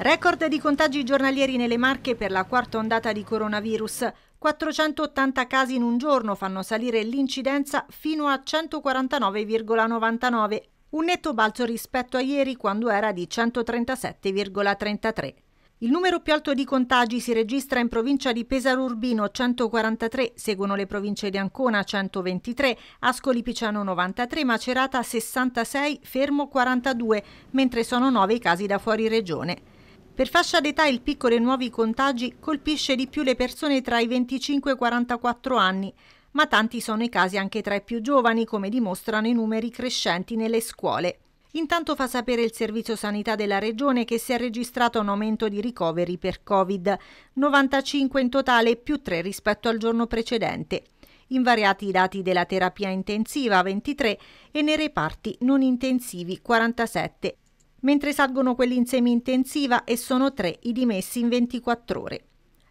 Record di contagi giornalieri nelle Marche per la quarta ondata di coronavirus. 480 casi in un giorno fanno salire l'incidenza fino a 149,99, un netto balzo rispetto a ieri quando era di 137,33. Il numero più alto di contagi si registra in provincia di Pesaro Urbino 143, seguono le province di Ancona 123, Ascoli Piciano 93, Macerata 66, Fermo 42, mentre sono 9 i casi da fuori regione. Per fascia d'età il picco dei nuovi contagi colpisce di più le persone tra i 25 e i 44 anni, ma tanti sono i casi anche tra i più giovani, come dimostrano i numeri crescenti nelle scuole. Intanto fa sapere il Servizio Sanità della Regione che si è registrato un aumento di ricoveri per Covid, 95 in totale più 3 rispetto al giorno precedente. Invariati i dati della terapia intensiva 23 e nei reparti non intensivi 47, mentre salgono quelli in semi-intensiva e sono tre i dimessi in 24 ore.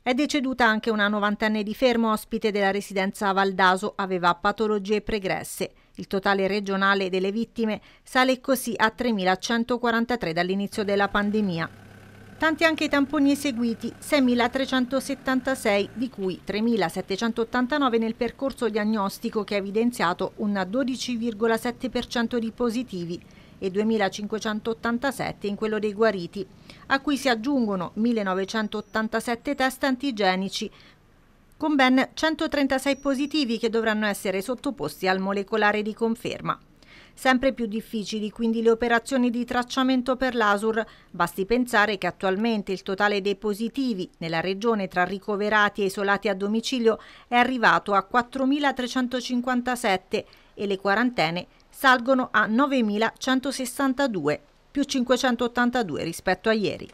È deceduta anche una novantenne di fermo ospite della residenza Valdaso, aveva patologie pregresse. Il totale regionale delle vittime sale così a 3.143 dall'inizio della pandemia. Tanti anche i tamponi eseguiti, 6.376, di cui 3.789 nel percorso diagnostico che ha evidenziato un 12,7% di positivi, e 2.587 in quello dei guariti, a cui si aggiungono 1.987 test antigenici, con ben 136 positivi che dovranno essere sottoposti al molecolare di conferma. Sempre più difficili quindi le operazioni di tracciamento per l'ASUR. Basti pensare che attualmente il totale dei positivi nella regione tra ricoverati e isolati a domicilio è arrivato a 4.357 e le quarantene salgono a 9.162, più 582 rispetto a ieri.